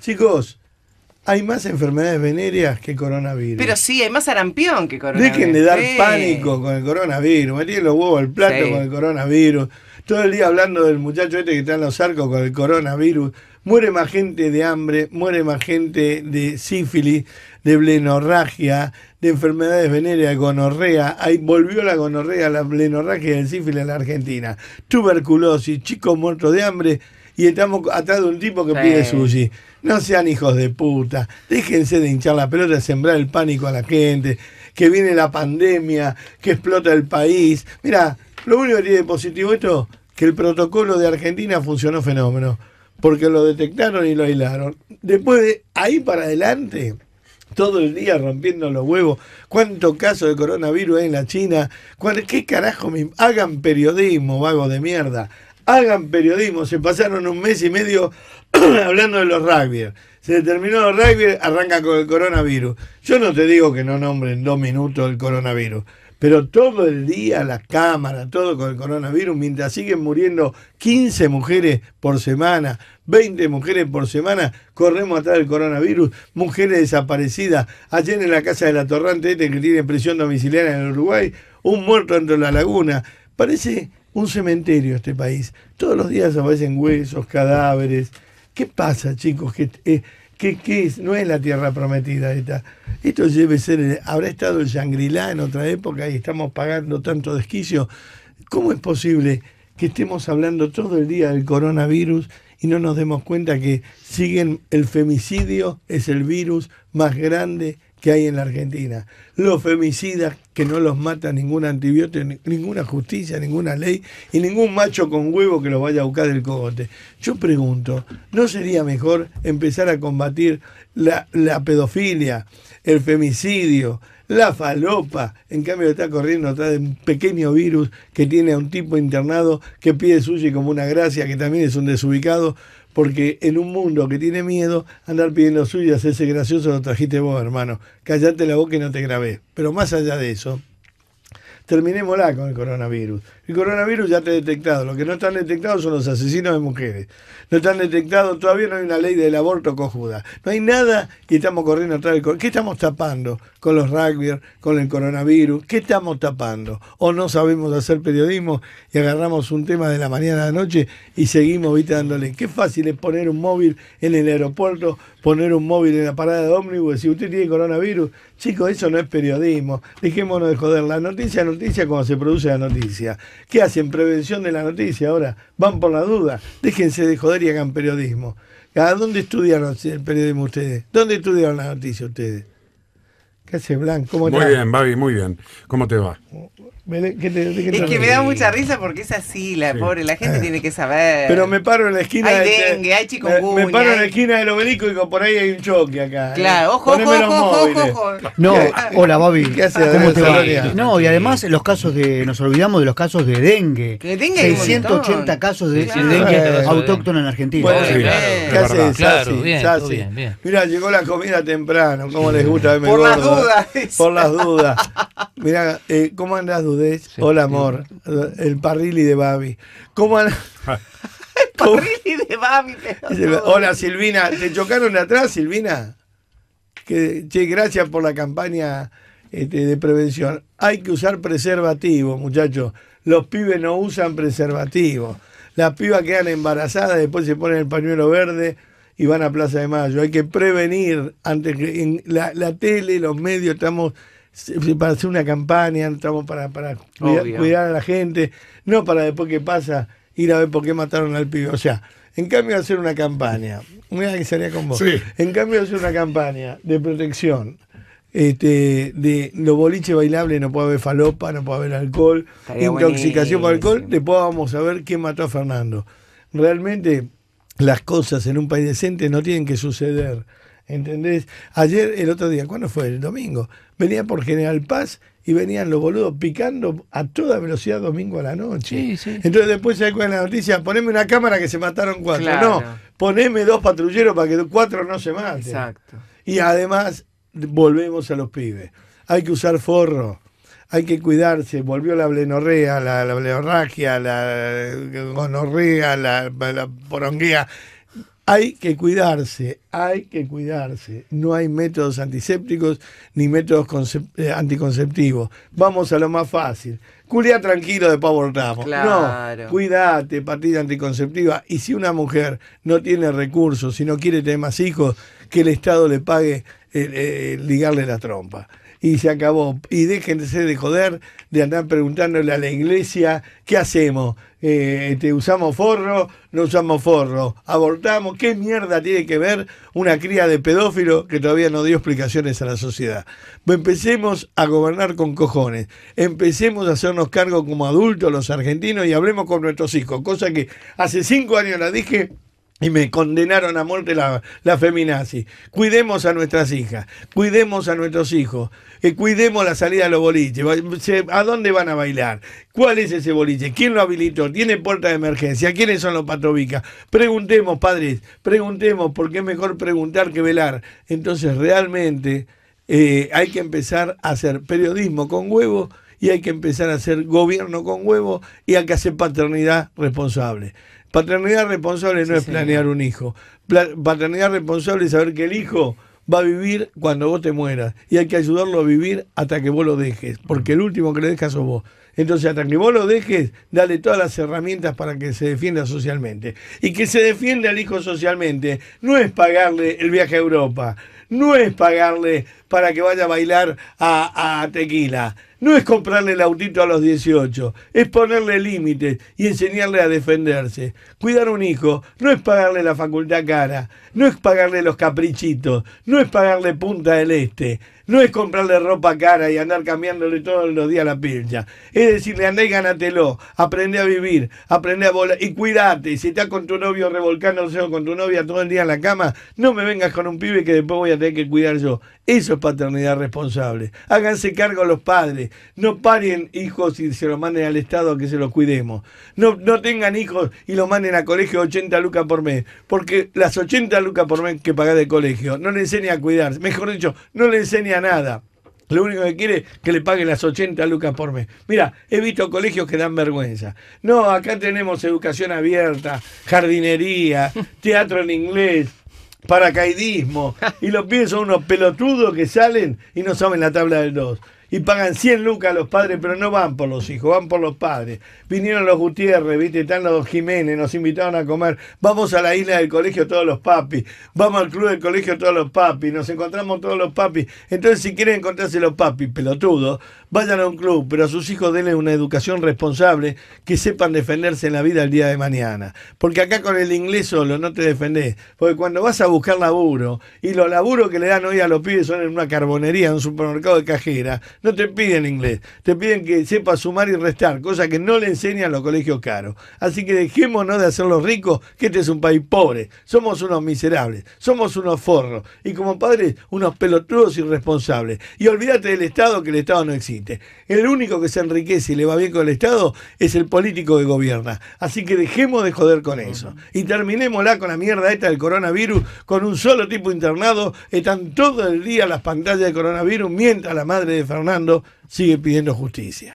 Chicos, hay más enfermedades venéreas que coronavirus. Pero sí, hay más arampión que coronavirus. Dejen de dar pánico con el coronavirus. Metían los huevos al plato con el coronavirus. Todo el día hablando del muchacho este que está en los arcos con el coronavirus. Muere más gente de hambre, muere más gente de sífilis, de blenorragia, de enfermedades venéreas, de gonorrea. Ahí volvió la gonorrea, la blenorragia y el sífilis a la Argentina. Tuberculosis, chicos muertos de hambre y estamos atrás de un tipo que pide sushi. No sean hijos de puta, déjense de hinchar la pelota, sembrar el pánico a la gente, que viene la pandemia, que explota el país. Mira, lo único que tiene positivo esto, que el protocolo de Argentina funcionó fenómeno, porque lo detectaron y lo aislaron. Después de ahí para adelante, todo el día rompiendo los huevos, cuántos casos de coronavirus hay en la China, ¿Cuál, qué carajo, me... hagan periodismo, vago de mierda hagan periodismo. Se pasaron un mes y medio hablando de los rugby. Se terminó el rugby, arranca con el coronavirus. Yo no te digo que no nombren dos minutos el coronavirus, pero todo el día la cámara, todo con el coronavirus, mientras siguen muriendo 15 mujeres por semana, 20 mujeres por semana, corremos atrás del coronavirus, mujeres desaparecidas. Ayer en la casa de la Torrante, este que tiene prisión domiciliaria en Uruguay, un muerto dentro de la laguna. Parece un cementerio este país. Todos los días aparecen huesos, cadáveres. ¿Qué pasa, chicos? Eh, ¿Qué, es? No es la tierra prometida esta. Esto debe ser, habrá estado el Shangri-La en otra época y estamos pagando tanto desquicio. ¿Cómo es posible que estemos hablando todo el día del coronavirus y no nos demos cuenta que siguen el femicidio es el virus más grande que hay en la Argentina, los femicidas que no los mata ningún antibiótico, ninguna justicia, ninguna ley y ningún macho con huevo que los vaya a buscar del cogote. Yo pregunto, ¿no sería mejor empezar a combatir la, la pedofilia, el femicidio, la falopa. En cambio está corriendo atrás de un pequeño virus que tiene a un tipo internado que pide suyas como una gracia, que también es un desubicado, porque en un mundo que tiene miedo, andar pidiendo suyas ese hacerse gracioso lo trajiste vos, hermano. Callate la boca y no te grabé. Pero más allá de eso, terminémosla con el coronavirus. El coronavirus ya está detectado. Lo que no están detectados son los asesinos de mujeres. No están detectados, todavía no hay una ley del aborto cojuda. No hay nada y estamos corriendo atrás del ¿Qué estamos tapando con los rugby, con el coronavirus? ¿Qué estamos tapando? ¿O no sabemos hacer periodismo y agarramos un tema de la mañana a la noche y seguimos evitándole. Qué fácil es poner un móvil en el aeropuerto, poner un móvil en la parada de ómnibus. Si usted tiene coronavirus, chicos, eso no es periodismo. Dejémonos de joder. La noticia, noticia, como se produce la noticia. ¿Qué hacen? Prevención de la noticia ahora. Van por la duda. Déjense de joder y hagan periodismo. ¿A dónde estudiaron el periodismo ustedes? ¿Dónde estudiaron la noticia ustedes? ¿Qué hace Blanco? Muy bien, Babi, muy bien. ¿Cómo te va? Oh, es que me da mucha risa porque es así, la pobre, la gente eh. tiene que saber. Pero me paro en la esquina. Hay dengue, hay Me paro en la esquina del obelisco y por ahí hay un choque acá. ¿eh? Claro, ojo, ojo, ojo, ojo, No, hola, Bobby. ¿Qué hace, No, y además los casos de, nos olvidamos de los casos de dengue. ¿De dengue 680 casos de, dengue autóctono en Argentina. claro, ¿Qué hace? Claro, bien, bien, bien. Mira, llegó la comida temprano, cómo les gusta. Por las dudas. Por las dudas. Mira, eh, ¿cómo andas, Dudés? Hola, amor. El parrilli de Babi. ¿Cómo andas? Ah. el parrilli de Babi. Hola, Silvina. ¿Te chocaron de atrás, Silvina? Que, che, gracias por la campaña este, de prevención. Hay que usar preservativo, muchachos. Los pibes no usan preservativo. Las pibas quedan embarazadas, después se ponen el pañuelo verde y van a Plaza de Mayo. Hay que prevenir antes que en la, la tele, los medios, estamos para hacer una campaña, estamos para, cuidar, a la gente, no para después que pasa ir a ver por qué mataron al pibe. O sea, en cambio de hacer una campaña, mira que con vos, en cambio de hacer una campaña de protección, este, de los boliches bailables, no puede haber falopa, no puede haber alcohol, intoxicación por alcohol, después vamos a ver quién mató a Fernando. Realmente las cosas en un país decente no tienen que suceder ¿Entendés? Ayer, el otro día, ¿cuándo fue? El domingo. Venía por General Paz y venían los boludos picando a toda velocidad domingo a la noche. Entonces después se en la noticia, poneme una cámara que se mataron cuatro. No, poneme dos patrulleros para que cuatro no se maten. Exacto. Y además, volvemos a los pibes. Hay que usar forro hay que cuidarse. Volvió la blenorrea, la, la la gonorrea, la, la hay que cuidarse, hay que cuidarse. No hay métodos antisépticos ni métodos eh, anticonceptivos. Vamos a lo más fácil. Culea tranquilo de power Ramos. No, cuídate, partida anticonceptiva. Y si una mujer no tiene recursos, y no quiere tener más hijos, que el Estado le pague eh, eh, ligarle la trompa y se acabó. Y déjense de joder, de andar preguntándole a la iglesia, ¿qué hacemos? Eh, ¿Te usamos forro? ¿No usamos forro? ¿Abortamos? ¿Qué mierda tiene que ver una cría de pedófilo que todavía no dio explicaciones a la sociedad? Empecemos a gobernar con cojones, empecemos a hacernos cargo como adultos los argentinos y hablemos con nuestros hijos, cosa que hace cinco años la dije y me condenaron a muerte la, la feminazi. Cuidemos a nuestras hijas, cuidemos a nuestros hijos, eh, cuidemos la salida de los boliches. ¿A dónde van a bailar? ¿Cuál es ese boliche? ¿Quién lo habilitó? ¿Tiene puerta de emergencia? ¿Quiénes son los patrovicas? Preguntemos, padres, preguntemos, porque es mejor preguntar que velar. Entonces, realmente eh, hay que empezar a hacer periodismo con huevo y hay que empezar a hacer gobierno con huevo y hay que hacer paternidad responsable. Paternidad responsable no es planear un hijo. Paternidad responsable es saber que el hijo va a vivir cuando vos te mueras y hay que ayudarlo a vivir hasta que vos lo dejes, porque el último que le dejas sos vos. Entonces, hasta que vos lo dejes, dale todas las herramientas para que se defienda socialmente. Y que se defienda al hijo socialmente no es pagarle el viaje a Europa, no es pagarle para que vaya a bailar a, a tequila no es comprarle el autito a los 18, es ponerle límites y enseñarle a defenderse. Cuidar un hijo no es pagarle la facultad cara, no es pagarle los caprichitos, no es pagarle punta del este, no es comprarle ropa cara y andar cambiándole todos los días la pincha. Es decirle, andá y gánatelo, aprende a vivir, aprende a volar y cuídate. si estás con tu novio revolcándose o con tu novia todo el día en la cama, no me vengas con un pibe que después voy a tener que cuidar yo. Eso es paternidad responsable. Háganse cargo los padres. No paren hijos y se los manden al Estado a que se los cuidemos. No, no tengan hijos y los manden a colegio 80 lucas por mes. Porque las 80 lucas por mes que pagás de colegio no le enseña a cuidarse. Mejor dicho, no le enseña nada. Lo único que quiere es que le paguen las 80 lucas por mes. Mira, he visto colegios que dan vergüenza. No, acá tenemos educación abierta, jardinería, teatro en inglés, paracaidismo. Y los pies son unos pelotudos que salen y no saben la tabla del 2 y pagan 100 lucas los padres, pero no van por los hijos, van por los padres. Vinieron los Gutiérrez, viste, están los Jiménez, nos invitaron a comer. Vamos a la isla del colegio todos los papis, vamos al club del colegio todos los papis, nos encontramos todos los papis. Entonces, si quieren encontrarse los papis, pelotudos, vayan a un club, pero a sus hijos denle una educación responsable, que sepan defenderse en la vida el día de mañana. Porque acá con el inglés solo no te defendés, porque cuando vas a buscar laburo, y los laburos que le dan hoy a los pibes son en una carbonería, en un supermercado de cajera, no te piden inglés, te piden que sepa sumar y restar, cosa que no le enseñan los colegios caros. Así que dejémonos de los ricos, que este es un país pobre, somos unos miserables, somos unos forros y como padres unos pelotudos irresponsables. Y olvídate del Estado, que el Estado no existe. El único que se enriquece y le va bien con el Estado es el político que gobierna. Así que dejemos de joder con eso. Y terminémosla con la mierda esta del coronavirus, con un solo tipo internado, están todo el día las pantallas de coronavirus mientras la madre de Fernando sigue pidiendo justicia.